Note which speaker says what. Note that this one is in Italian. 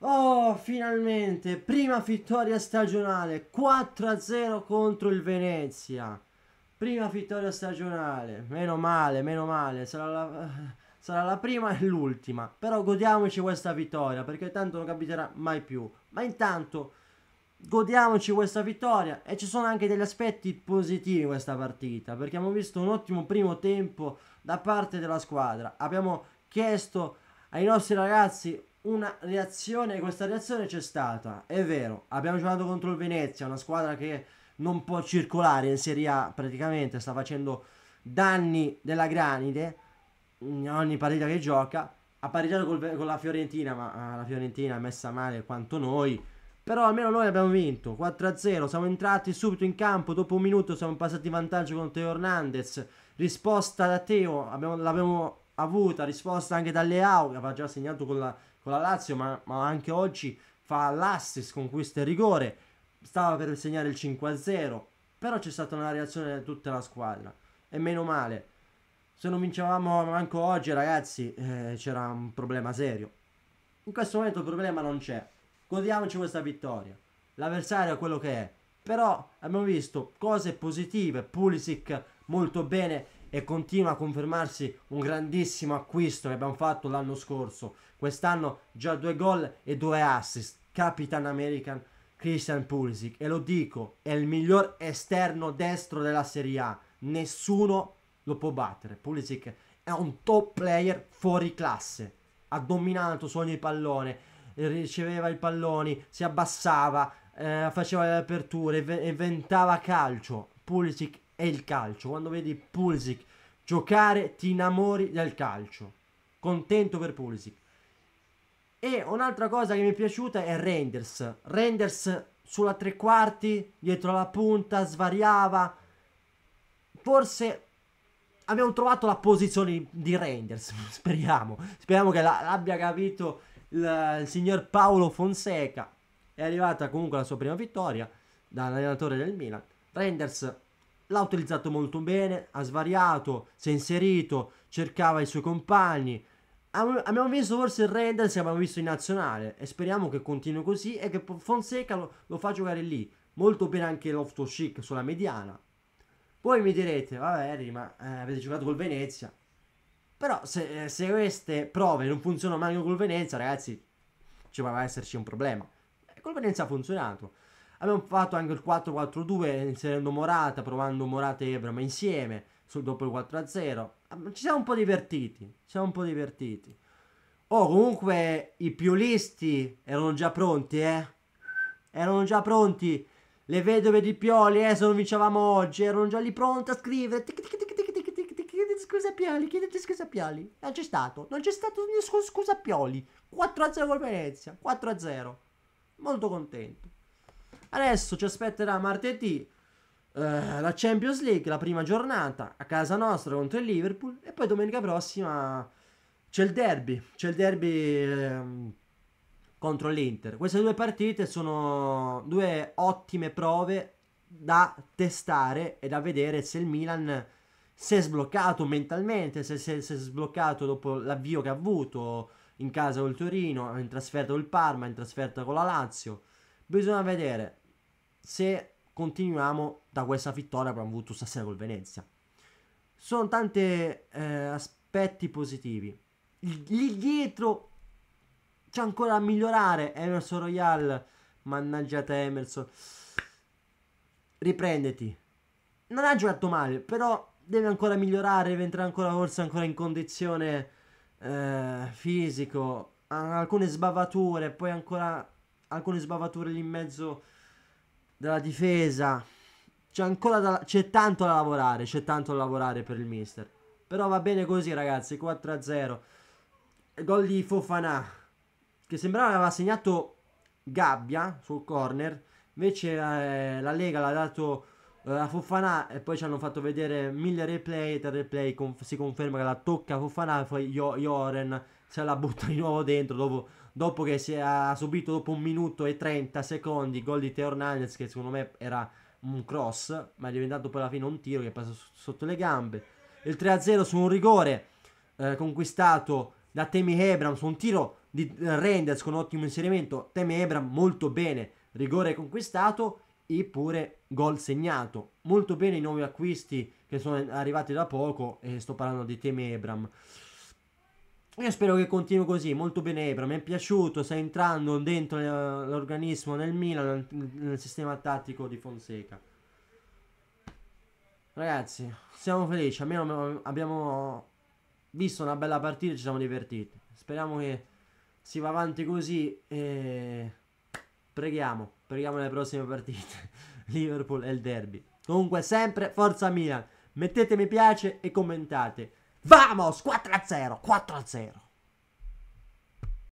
Speaker 1: Oh, finalmente! Prima vittoria stagionale, 4-0 contro il Venezia. Prima vittoria stagionale, meno male, meno male, sarà la, sarà la prima e l'ultima. Però godiamoci questa vittoria, perché tanto non capiterà mai più. Ma intanto godiamoci questa vittoria e ci sono anche degli aspetti positivi in questa partita, perché abbiamo visto un ottimo primo tempo da parte della squadra. Abbiamo chiesto ai nostri ragazzi una reazione, questa reazione c'è stata, è vero, abbiamo giocato contro il Venezia, una squadra che non può circolare in Serie A praticamente, sta facendo danni della granide in ogni partita che gioca, ha pareggiato col, con la Fiorentina, ma ah, la Fiorentina è messa male quanto noi, però almeno noi abbiamo vinto, 4-0, siamo entrati subito in campo, dopo un minuto siamo passati in vantaggio con Teo Hernandez, risposta da Teo, l'abbiamo avuta, risposta anche da Leao che aveva già segnato con la con la Lazio, ma, ma anche oggi fa l'assist conquista il rigore. Stava per segnare il 5-0, però c'è stata una reazione di tutta la squadra. E meno male. Se non vincevamo anche oggi, ragazzi, eh, c'era un problema serio. In questo momento il problema non c'è. Godiamoci questa vittoria. L'avversario è quello che è. Però abbiamo visto cose positive. Pulisic molto bene e continua a confermarsi un grandissimo acquisto che abbiamo fatto l'anno scorso. Quest'anno già due gol e due assist. Capitan American Christian Pulisic e lo dico, è il miglior esterno destro della Serie A. Nessuno lo può battere. Pulisic è un top player fuori classe. Ha dominato su ogni pallone, riceveva i palloni, si abbassava, eh, faceva le aperture, inventava calcio. Pulisic è il calcio. Quando vedi Pulisic giocare ti innamori del calcio. Contento per Pulisic. E un'altra cosa che mi è piaciuta è Renders. Renders sulla tre quarti, dietro la punta, svariava. Forse abbiamo trovato la posizione di Renders. Speriamo, speriamo che l'abbia capito il, il, signor Paolo Fonseca. È arrivata comunque la sua prima vittoria da allenatore del Milan. Renders l'ha utilizzato molto bene, ha svariato, si è inserito, cercava i suoi compagni. Abbiamo visto forse il rendersi che abbiamo visto in nazionale e speriamo che continui così e che Fonseca lo, lo fa giocare lì. Molto bene anche Loftus Chic sulla mediana. Voi mi direte, vabbè Harry, ma eh, avete giocato col Venezia. Però se, eh, se, queste prove non funzionano manco col Venezia, ragazzi, ci cioè, va a esserci un problema. Col Venezia ha funzionato. Abbiamo fatto anche il 4-4-2 inserendo Morata, provando Morata e Ebram insieme sul, dopo il 4-0. Ci siamo un po' divertiti, ci siamo un po' divertiti. Oh, comunque i piolisti erano già pronti, eh? Erano già pronti. Le vedove di Pioli, eh, se non vincevamo oggi, erano già lì pronte a scrivere. Tic, tic, tic, tic, chiedete scusa a Pioli, chiedete scusa a Pioli. Non c'è stato, non c'è stato scusa a Pioli. 4-0 col Venezia, 4-0. Molto contento. Adesso ci aspetterà martedì eh, la Champions League, la prima giornata a casa nostra contro il Liverpool e poi domenica prossima c'è il derby, c'è il derby eh, contro l'Inter. Queste due partite sono due ottime prove da testare e da vedere se il Milan si è sbloccato mentalmente, se si è, si è sbloccato dopo l'avvio che ha avuto in casa col Torino, in trasferta col Parma, in trasferta con la Lazio. Bisogna vedere se continuiamo da questa vittoria che abbiamo avuto stasera col Venezia. Sono tanti eh, aspetti positivi. Lì dietro c'è ancora da migliorare Emerson Royal. Mannaggia te Emerson. Riprenditi. Non ha giocato male, però deve ancora migliorare, deve entrare ancora forse ancora in condizione eh, fisico. Ha alcune sbavature, poi ancora alcune sbavature lì in mezzo della difesa. C'è ancora da, c'è tanto da lavorare, c'è tanto da lavorare per il mister. Però va bene così, ragazzi, 4-0. Gol di Fofana che sembrava aveva segnato Gabbia sul corner, invece eh, la Lega l'ha dato eh, a Fofana e poi ci hanno fatto vedere mille replay e tre replay conf- si conferma che la tocca a Fofana poi Joren se la butta di nuovo dentro dopo, dopo che si è, ha subito dopo un minuto e 30 secondi gol di Teo Hernandez che secondo me era un cross ma è diventato poi alla fine un tiro che passa s- sotto le gambe il 3-0 su un rigore eh, conquistato da Temi Ebram su un tiro di eh, Renders con ottimo inserimento Temi Ebram molto bene rigore conquistato eppure gol segnato. Molto bene i nuovi acquisti che sono arrivati da poco e sto parlando di Temi Ebram. Io spero che continui così, molto bene Ebram, mi è piaciuto, sta entrando dentro eh, l'organismo nel Milan, nel sistema tattico di Fonseca. Ragazzi, siamo felici, almeno abbiamo visto una bella partita e ci siamo divertiti. Speriamo che si va avanti così e preghiamo. Speriamo nelle prossime partite. Liverpool e il derby. Comunque, sempre forza Milan. Mettete mi piace e commentate. Vamos! 4-0! 4-0!